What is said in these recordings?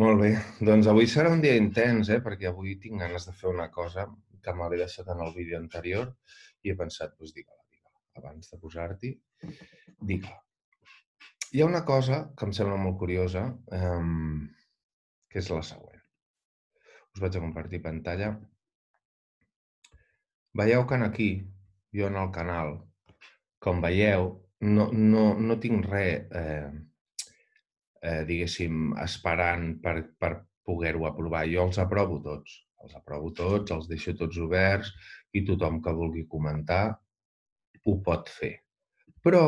Molt bé. Doncs avui serà un dia intens, eh? perquè avui tinc ganes de fer una cosa que m'havia deixat en el vídeo anterior i he pensat, doncs digue-la, digue, Abans de posar-t'hi, digue-la. Hi ha una cosa que em sembla molt curiosa, eh, que és la següent. Us vaig a compartir pantalla. Veieu que aquí, jo en el canal, com veieu, no, no, no tinc res... Eh, eh, diguéssim, esperant per, per poder-ho aprovar. Jo els aprovo tots, els aprovo tots, els deixo tots oberts i tothom que vulgui comentar ho pot fer. Però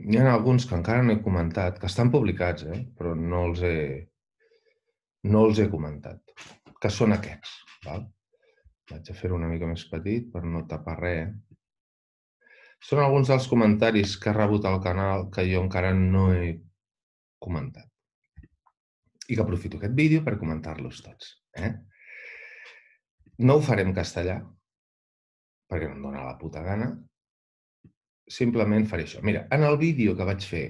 hi ha alguns que encara no he comentat, que estan publicats, eh? però no els, he, no els he comentat, que són aquests. Val? Vaig a fer una mica més petit per no tapar res són alguns dels comentaris que ha rebut el canal que jo encara no he comentat. I que aprofito aquest vídeo per comentar-los tots. Eh? No ho farem castellà, perquè no em dóna la puta gana. Simplement faré això. Mira, en el vídeo que vaig fer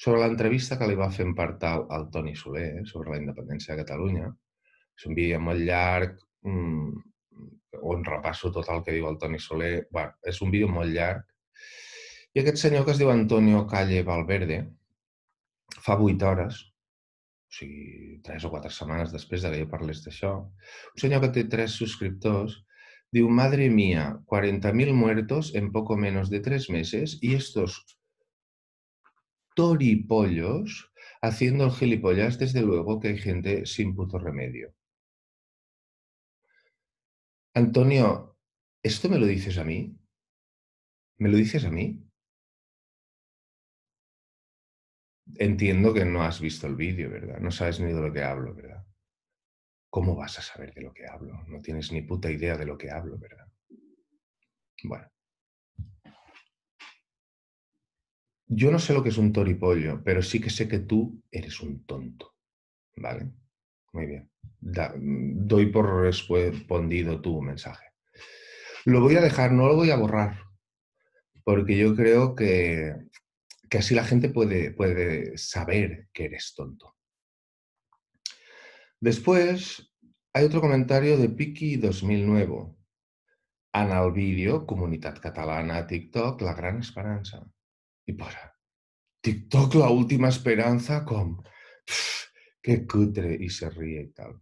sobre l'entrevista que li va fer en Partal al Toni Soler sobre la independència de Catalunya, és un vídeo molt llarg, mmm, on repasso tot el que diu el Toni Soler. Bueno, és un vídeo molt llarg Y aquest senyor que es diu Antonio Calle Valverde, fa vuit hores, o tres o cuatro semanas después de que jo este show. un señor que té tres subscriptors, diu, madre mía, 40.000 muertos en poco menos de tres meses y estos toripollos haciendo el gilipollas, desde luego que hay gente sin puto remedio. Antonio, ¿esto me lo dices a mí? ¿Me lo dices a mí? Entiendo que no has visto el vídeo, ¿verdad? No sabes ni de lo que hablo, ¿verdad? ¿Cómo vas a saber de lo que hablo? No tienes ni puta idea de lo que hablo, ¿verdad? Bueno. Yo no sé lo que es un toripollo, pero sí que sé que tú eres un tonto. ¿Vale? Muy bien. doy por respondido tu mensaje. Lo voy a dejar, no lo voy a borrar, porque yo creo que, así la gente puede, saber que eres tonto. Después hay otro comentario de Piki 2009. Ana Anal vídeo, comunidad catalana, TikTok, la gran esperanza. Y para TikTok, la última esperanza, con... qué cutre, y se ríe y tal.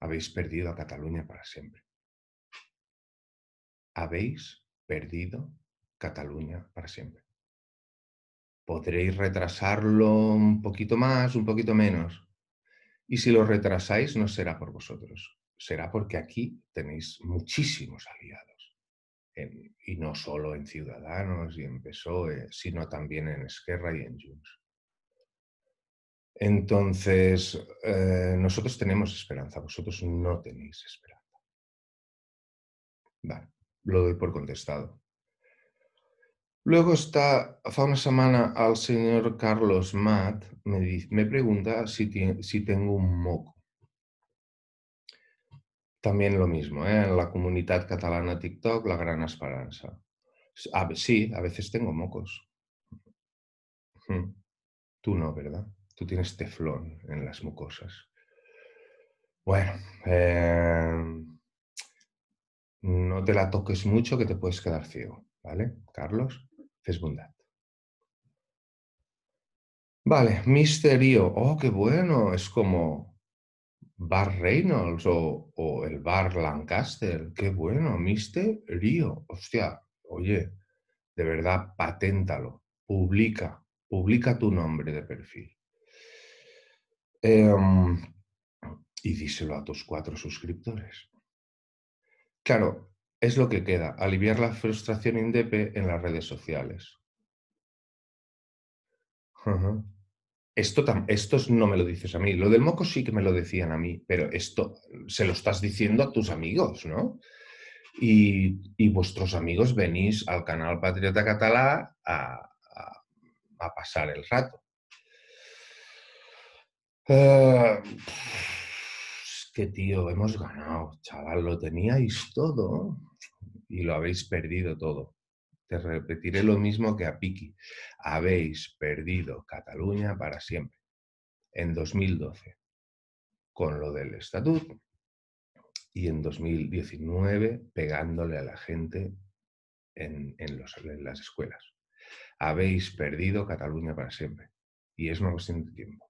Habéis perdido a Cataluña para siempre habéis perdido Cataluña para siempre. Podréis retrasarlo un poquito más, un poquito menos. Y si lo retrasáis, no será por vosotros, será porque aquí tenéis muchísimos aliados. y no solo en Ciudadanos y en PSOE, sino también en Esquerra y en Junts. Entonces, eh, nosotros tenemos esperanza, vosotros no tenéis esperanza. Vale lo doy por contestado. Luego está, Hace una semana al señor Carlos Matt me, me pregunta si, si, tengo un moco. También lo mismo, ¿eh? en la comunidad catalana TikTok, la gran esperanza. sí, a veces tengo mocos. Tú no, ¿verdad? Tú tienes teflón en las mucosas. Bueno, em, no te la toques mucho que te puedes quedar ciego, ¿vale? Carlos, es bondad. Vale, misterio. Oh, qué bueno. Es como Bar Reynolds o, el Bar Lancaster. Qué bueno. Misterio. Hostia, oye, de verdad, paténtalo. Publica. Publica tu nombre de perfil. Em, y díselo a tus cuatro suscriptores. Claro, es lo que queda, aliviar la frustración indepe en las redes sociales. Esto, no me lo dices a mí. Lo del moco sí que me lo decían a mí, pero esto mm, se lo estás diciendo a tus amigos, ¿no? Y, vuestros amigos venís al canal Patriota Catalá a, pasar el rato. Ah, que tío, hemos ganado, chaval, lo teníais todo y lo habéis perdido todo. Te repetiré lo mismo que a Piki. Habéis perdido Cataluña para siempre. En 2012, con lo del estatut, y en 2019, pegándole a la gente en, en las escuelas. Habéis perdido Cataluña para siempre. Y es una cuestión de tiempo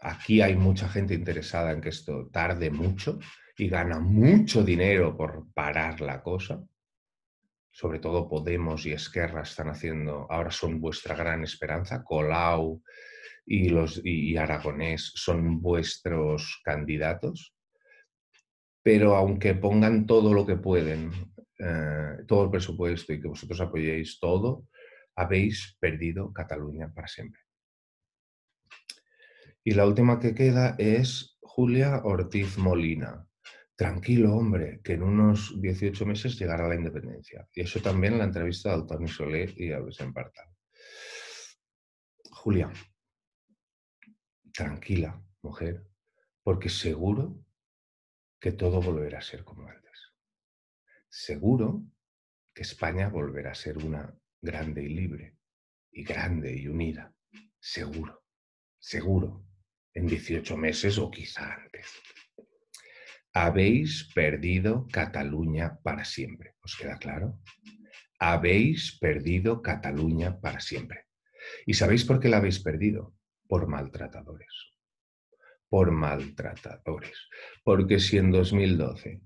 aquí hay mucha gente interesada en que esto tarde mucho y gana mucho dinero por parar la cosa. Sobre todo Podemos y Esquerra están haciendo, ahora son vuestra gran esperanza. Colau y, los, y Aragonés son vuestros candidatos. Pero aunque pongan todo lo que pueden, eh, todo el presupuesto y que vosotros apoyéis todo, habéis perdido Cataluña para siempre. Y la última que queda es Julia Ortiz Molina. Tranquilo, hombre, que en unos 18 meses llegará la independencia. Y eso también en la entrevista de Tony Solé y a Luis Julia, tranquila, mujer, porque seguro que todo volverá a ser como antes. Seguro que España volverá a ser una grande y libre, y grande y unida. Seguro, seguro en 18 meses o quizá antes. Habéis perdido Cataluña para siempre. ¿Os queda claro? Habéis perdido Cataluña para siempre. ¿Y sabéis por qué la habéis perdido? Por maltratadores. Por maltratadores. Porque si en 2012,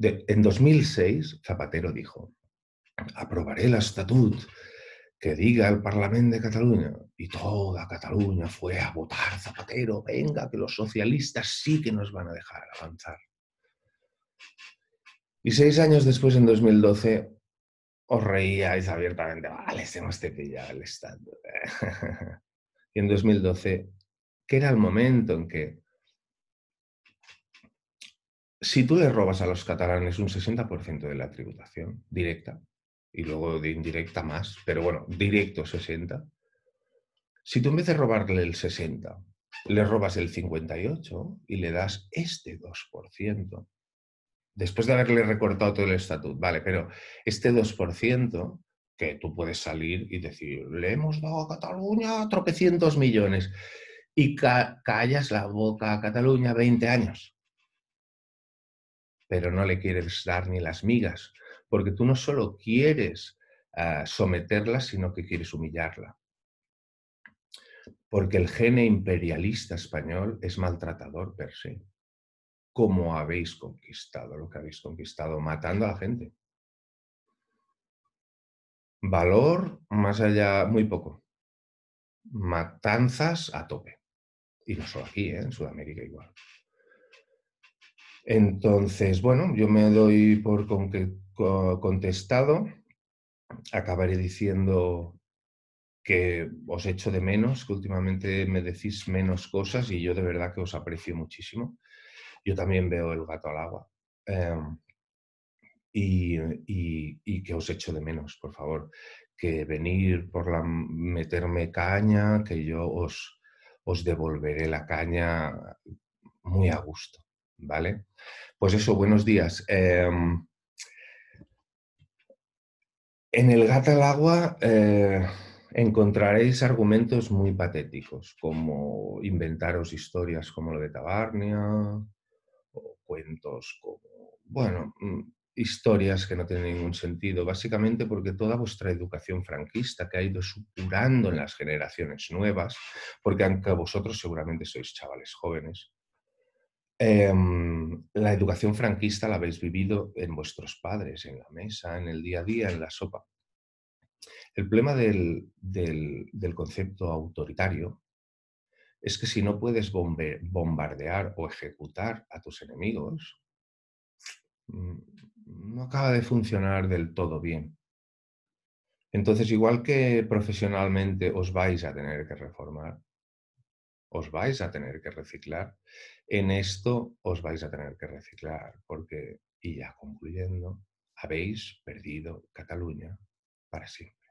en 2006, Zapatero dijo, aprobaré la estatut que diga el Parlamento de Cataluña y toda Cataluña fue a votar Zapatero, venga, que los socialistas sí que nos van a dejar avanzar. Y seis años después, en 2012, os reíais abiertamente, vale, nos te ya el Estado. y en 2012, que era el momento en que si tú le robas a los catalanes un 60% de la tributación directa, y luego de indirecta más, pero bueno, directo 60. Si tú en vez de robarle el 60, le robas el 58 y le das este 2%, después de haberle recortado todo el estatuto... vale, pero este 2% que tú puedes salir y decir, le hemos dado a Cataluña tropecientos millones y callas la boca a Cataluña 20 años, pero no le quieres dar ni las migas porque tú no solo quieres ah, someterla, sino que quieres humillarla. Porque el gene imperialista español es maltratador per se. ¿Cómo habéis conquistado lo que habéis conquistado? Matando a la gente. Valor, más allá, muy poco. Matanzas a tope. Y no solo aquí, ¿eh? en Sudamérica igual. Entonces, bueno, yo me doy por, con contestado, acabaré diciendo que os echo de menos, que últimamente me decís menos cosas y yo de verdad que os aprecio muchísimo. Yo también veo el gato al agua. Em, y, que os echo de menos, por favor. Que venir por la meterme caña, que yo os, os devolveré la caña muy a gusto, ¿vale? Pues eso, buenos días. Em, en el gato al agua eh, encontraréis argumentos muy patéticos, como inventaros historias como lo de Tabarnia, o cuentos como, bueno, mm, historias que no tienen ningún sentido, básicamente porque toda vuestra educación franquista que ha ido supurando en las generaciones nuevas, porque aunque vosotros seguramente sois chavales jóvenes, Em, la educación franquista la habéis vivido en vuestros padres, en la mesa, en el día a día, en la sopa. El problema del, concepto autoritario es que si no puedes bombardear o ejecutar a tus enemigos, mm, no acaba de funcionar del todo bien. Entonces, igual que profesionalmente os vais a tener que reformar, os vais a tener que reciclar, en esto os vais a tener que reciclar, porque, y ya concluyendo, habéis perdido Cataluña para siempre.